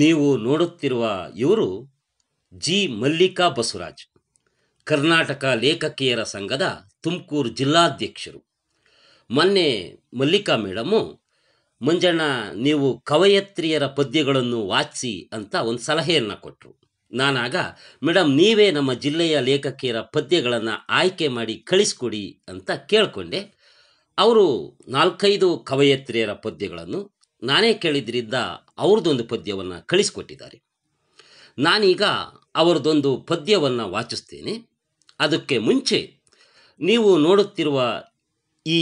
ನೀವು ನೋಡುತ್ತಿರುವ ಇವರು ಜಿ ಮಲ್ಲಿಕಾ ಬಸವರಾಜ್ ಕರ್ನಾಟಕ ಲೇಖಕಿಯರ ಸಂಘದ ತುಮಕೂರು ಜಿಲ್ಲಾಧ್ಯಕ್ಷರು ಮೊನ್ನೆ ಮಲ್ಲಿಕಾ ಮೇಡಮು ಮಂಜಣ್ಣ ನೀವು ಕವಯತ್ರಿಯರ ಪದ್ಯಗಳನ್ನು ವಾಚಿಸಿ ಅಂತ ಒಂದು ಸಲಹೆಯನ್ನು ಕೊಟ್ಟರು ನಾನಾಗ ಮೇಡಮ್ ನೀವೇ ನಮ್ಮ ಜಿಲ್ಲೆಯ ಲೇಖಕಿಯರ ಪದ್ಯಗಳನ್ನು ಆಯ್ಕೆ ಮಾಡಿ ಕಳಿಸ್ಕೊಡಿ ಅಂತ ಕೇಳಿಕೊಂಡೆ ಅವರು ನಾಲ್ಕೈದು ಕವಯತ್ರಿಯರ ಪದ್ಯಗಳನ್ನು ನಾನೇ ಕೇಳಿದ್ರಿಂದ ಅವ್ರದ್ದೊಂದು ಪದ್ಯವನ್ನು ಕಳಿಸಿಕೊಟ್ಟಿದ್ದಾರೆ ನಾನೀಗ ಅವರದೊಂದು ಪದ್ಯವನ್ನು ವಾಚಿಸ್ತೇನೆ ಅದಕ್ಕೆ ಮುಂಚೆ ನೀವು ನೋಡುತ್ತಿರುವ ಈ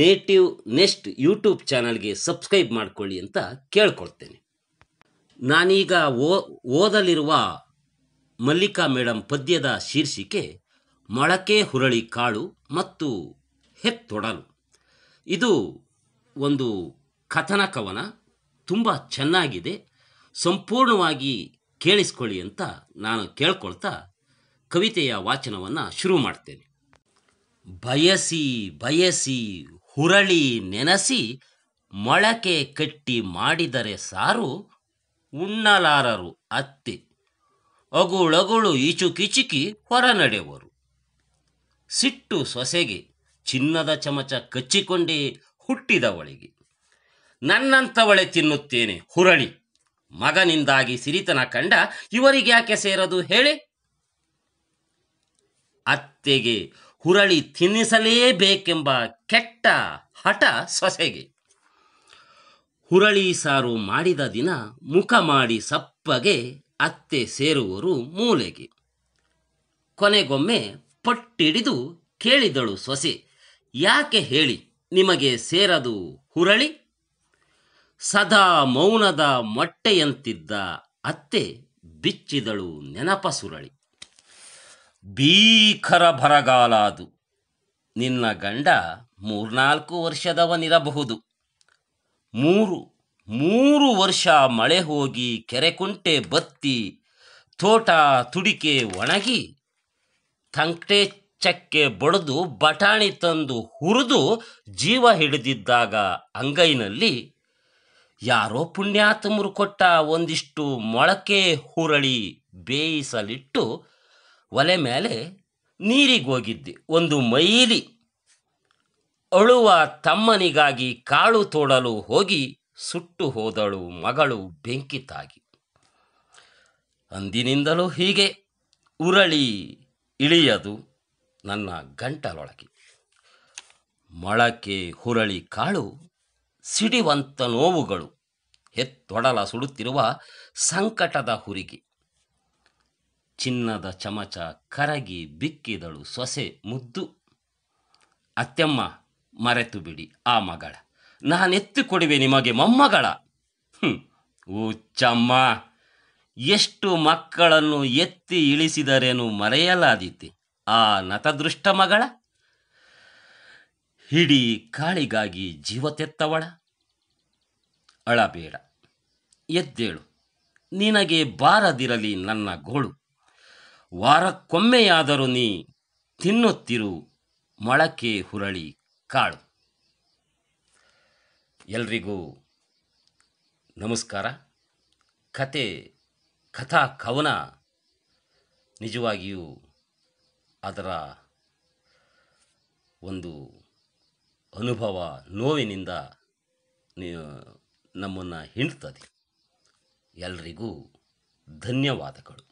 ನೇಟಿವ್ ನೆಸ್ಟ್ ಯೂಟ್ಯೂಬ್ ಚಾನಲ್ಗೆ ಸಬ್ಸ್ಕ್ರೈಬ್ ಮಾಡಿಕೊಳ್ಳಿ ಅಂತ ಕೇಳ್ಕೊಳ್ತೇನೆ ನಾನೀಗ ಓದಲಿರುವ ಮಲ್ಲಿಕಾ ಮೇಡಮ್ ಪದ್ಯದ ಶೀರ್ಷಿಕೆ ಮೊಳಕೆ ಹುರಳಿ ಕಾಳು ಮತ್ತು ಹೆತ್ತೊಡಲು ಇದು ಒಂದು ಕಥನ ಕವನ ತುಂಬ ಚೆನ್ನಾಗಿದೆ ಸಂಪೂರ್ಣವಾಗಿ ಕೇಳಿಸ್ಕೊಳ್ಳಿ ಅಂತ ನಾನು ಕೇಳ್ಕೊಳ್ತಾ ಕವಿತೆಯ ವಾಚನವನ್ನು ಶುರು ಮಾಡ್ತೇನೆ ಬಯಸಿ ಬಯಸಿ ಹುರಳಿ ನೆನೆಸಿ ಮೊಳಕೆ ಕಟ್ಟಿ ಮಾಡಿದರೆ ಸಾರು ಉಣ್ಣಲಾರರು ಅತ್ತೆ ಅಗುಳಗುಳು ಈಚುಕಿಚುಕಿ ಹೊರ ನಡೆವರು ಸಿಟ್ಟು ಸೊಸೆಗೆ ಚಿನ್ನದ ಚಮಚ ಕಚ್ಚಿಕೊಂಡೇ ಹುಟ್ಟಿದವಳಿಗೆ ನನ್ನಂಥವಳೆ ತಿನ್ನುತ್ತೇನೆ ಹುರಳಿ ಮಗನಿಂದಾಗಿ ಸಿರಿತನ ಕಂಡ ಇವರಿಗೆ ಯಾಕೆ ಸೇರದು ಹೇಳಿ ಅತ್ತೆಗೆ ಹುರಳಿ ತಿನ್ನಿಸಲೇಬೇಕೆಂಬ ಕೆಟ್ಟ ಹಠ ಸೊಸೆಗೆ ಹುರಳಿ ಸಾರು ಮಾಡಿದ ದಿನ ಮುಖ ಮಾಡಿ ಸಪ್ಪಗೆ ಅತ್ತೆ ಸೇರುವರು ಮೂಲೆಗೆ ಕೊನೆಗೊಮ್ಮೆ ಪಟ್ಟಿಡಿದು ಕೇಳಿದಳು ಸೊಸೆ ಯಾಕೆ ಹೇಳಿ ನಿಮಗೆ ಸೇರದು ಹುರಳಿ ಸದಾ ಮೌನದ ಮೊಟ್ಟೆಯಂತಿದ್ದ ಅತ್ತೆ ಬಿಚ್ಚಿದಳು ನೆನಪ ಸುರಳಿ ಭೀಕರ ಬರಗಾಲ ನಿನ್ನ ಗಂಡ ಮೂರ್ನಾಲ್ಕು ವರ್ಷದವನಿರಬಹುದು ಮೂರು ಮೂರು ವರ್ಷ ಮಳೆ ಹೋಗಿ ಕೆರೆಕುಂಟೆ ಬತ್ತಿ ತೋಟ ತುಡಿಕೆ ಒಣಗಿ ತಂಕ್ಟೆ ಚಕ್ಕೆ ಬಡಿದು ಬಟಾಣಿ ತಂದು ಹುರಿದು ಜೀವ ಹಿಡಿದಿದ್ದಾಗ ಅಂಗೈನಲ್ಲಿ ಯಾರೋ ಪುಣ್ಯಾತ್ಮರು ಕೊಟ್ಟ ಒಂದಿಷ್ಟು ಮೊಳಕೆ ಹುರಳಿ ಬೇಯಿಸಲಿಟ್ಟು ಒಲೆ ಮೇಲೆ ನೀರಿಗೋಗಿದ್ದೆ ಒಂದು ಮೈಲಿ ಅಳುವ ತಮ್ಮನಿಗಾಗಿ ಕಾಳು ತೋಡಲು ಹೋಗಿ ಸುಟ್ಟು ಹೋದಳು ಮಗಳು ಬೆಂಕಿ ತಾಗಿ ಅಂದಿನಿಂದಲೂ ಹೀಗೆ ಉರಳಿ ಇಳಿಯದು ನನ್ನ ಗಂಟಲೊಳಗೆ ಮೊಳಕೆ ಹುರಳಿ ಕಾಳು ಸಿಡಿವಂತ ನೋವುಗಳು ಎತ್ತೊಡಲ ಸುಡುತ್ತಿರುವ ಸಂಕಟದ ಹುರಿಗೆ ಚಿನ್ನದ ಚಮಚ ಕರಗಿ ಬಿಕ್ಕಿದಳು ಸೊಸೆ ಮುದ್ದು ಅತ್ತೆಮ್ಮ ಮರೆತು ಬಿಡಿ ಆ ಮಗಳ ನಾನೆತ್ತು ಕೊಡುವೆ ನಿಮಗೆ ಮೊಮ್ಮಗಳ ಹುಚ್ಚಮ್ಮ ಎಷ್ಟು ಮಕ್ಕಳನ್ನು ಎತ್ತಿ ಇಳಿಸಿದರೇನು ಮರೆಯಲಾದೀತಿ ಆ ನತದೃಷ್ಟ ಮಗಳ ಹಿಡಿ ಕಾಳಿಗಾಗಿ ಜೀವ ತೆತ್ತವಳ ಅಳಬೇಡ ಎದ್ದೇಳು ನಿನಗೆ ಬಾರದಿರಲಿ ನನ್ನ ಗೋಳು ವಾರಕ್ಕೊಮ್ಮೆಯಾದರೂ ನೀ ತಿನ್ನುತ್ತಿರು ಮೊಳಕೆ ಹುರಳಿ ಕಾಳು ಎಲ್ರಿಗೂ ನಮಸ್ಕಾರ ಕತೆ ಕಥಾ ಕವನ ನಿಜವಾಗಿಯೂ ಅದರ ಒಂದು ಅನುಭವ ನೋವಿನಿಂದ ನಮ್ಮನ್ನು ಹಿಂಡ್ತದೆ ಎಲ್ರಿಗೂ ಧನ್ಯವಾದಗಳು